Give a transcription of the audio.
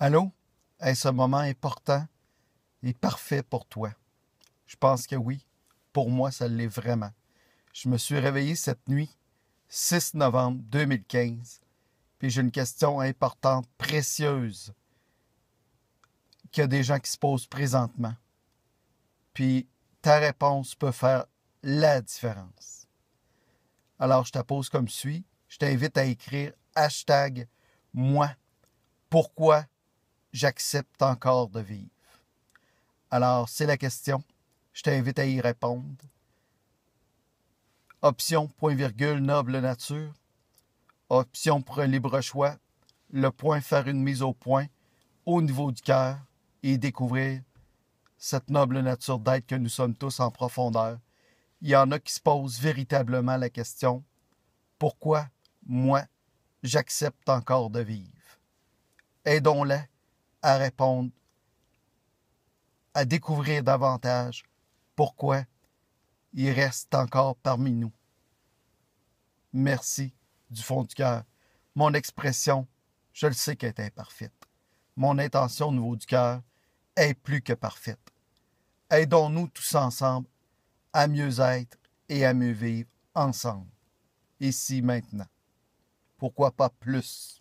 Allô? Est-ce un moment important et parfait pour toi? Je pense que oui. Pour moi, ça l'est vraiment. Je me suis réveillé cette nuit, 6 novembre 2015, puis j'ai une question importante, précieuse, qu'il y a des gens qui se posent présentement. Puis ta réponse peut faire la différence. Alors, je te pose comme suit. Je t'invite à écrire hashtag moi. Pourquoi j'accepte encore de vivre? Alors, c'est la question. Je t'invite à y répondre. Option point virgule noble nature. Option pour un libre choix. Le point faire une mise au point au niveau du cœur et découvrir cette noble nature d'être que nous sommes tous en profondeur. Il y en a qui se posent véritablement la question pourquoi moi j'accepte encore de vivre Aidons-les à répondre, à découvrir davantage pourquoi il reste encore parmi nous. Merci du fond du cœur. Mon expression, je le sais qu'elle est imparfaite. Mon intention au niveau du cœur est plus que parfaite. Aidons-nous tous ensemble à mieux être et à mieux vivre ensemble, ici maintenant. Pourquoi pas plus?